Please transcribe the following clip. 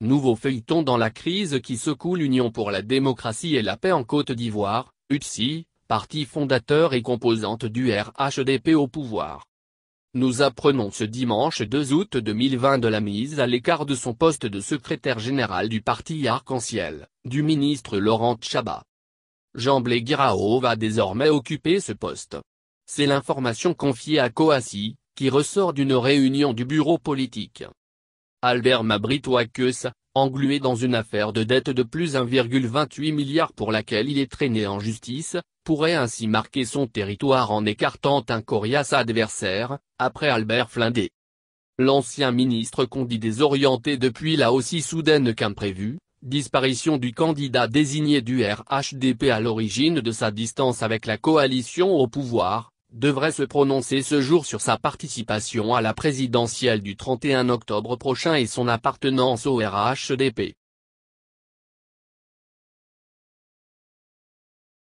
Nouveau feuilleton dans la crise qui secoue l'Union pour la démocratie et la paix en Côte d'Ivoire, UTSI, parti fondateur et composante du RHDP au pouvoir. Nous apprenons ce dimanche 2 août 2020 de la mise à l'écart de son poste de secrétaire général du parti Arc-en-Ciel, du ministre Laurent Chaba. Jean-Blé Girao va désormais occuper ce poste. C'est l'information confiée à Coassi, qui ressort d'une réunion du bureau politique. Albert Mabrit englué dans une affaire de dette de plus 1,28 milliard pour laquelle il est traîné en justice, pourrait ainsi marquer son territoire en écartant un coriace adversaire, après Albert Flindé. L'ancien ministre qu'on dit désorienté depuis l'a aussi soudaine qu'imprévue, disparition du candidat désigné du RHDP à l'origine de sa distance avec la coalition au pouvoir, devrait se prononcer ce jour sur sa participation à la présidentielle du 31 octobre prochain et son appartenance au RHDP.